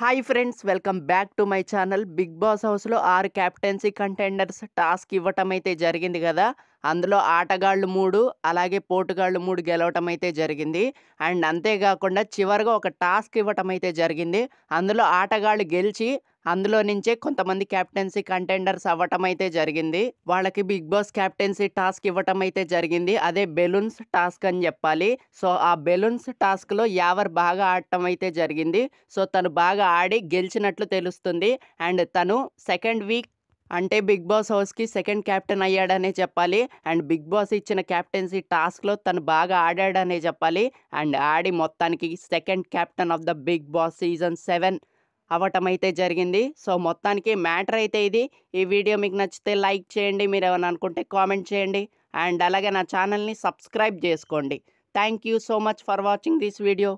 hi friends welcome back to my channel Bigg Boss హౌస్లో ఆరు captaincy contenders task ఇవ్వటం అయితే జరిగింది కదా అందులో ఆటగాళ్ళు మూడు అలాగే పోటుగాళ్ళు మూడు గెలవటం అయితే జరిగింది అండ్ అంతేకాకుండా చివరిగా ఒక టాస్క్ ఇవ్వటం అయితే జరిగింది అందులో ఆటగాళ్ళు గెలిచి అందులో నుంచే కొంతమంది క్యాప్టెన్సీ కంటెండర్స్ అవ్వటం అయితే జరిగింది వాళ్ళకి బిగ్ బాస్ క్యాప్టెన్సీ టాస్క్ ఇవ్వటం అయితే జరిగింది అదే బెలూన్స్ టాస్క్ అని చెప్పాలి సో ఆ బెలూన్స్ టాస్క్లో యావర్ బాగా ఆడటం అయితే జరిగింది సో తను బాగా ఆడి గెలిచినట్లు తెలుస్తుంది అండ్ తను సెకండ్ వీక్ అంటే బిగ్ బాస్ హౌస్కి సెకండ్ క్యాప్టెన్ అయ్యాడనే చెప్పాలి అండ్ బిగ్ బాస్ ఇచ్చిన క్యాప్టెన్సీ టాస్క్లో తను బాగా ఆడాడనే చెప్పాలి అండ్ ఆడి మొత్తానికి second captain of the Bigg Boss season seven అవటమైతే జరిగింది సో మొత్తానికి మ్యాటర్ అయితే ఇది ఈ వీడియో మీకు నచ్చితే లైక్ చేయండి మీరు ఏమైనా అనుకుంటే కామెంట్ చేయండి అండ్ అలాగే నా ఛానల్ని సబ్స్క్రైబ్ చేసుకోండి thank you so much for watching this video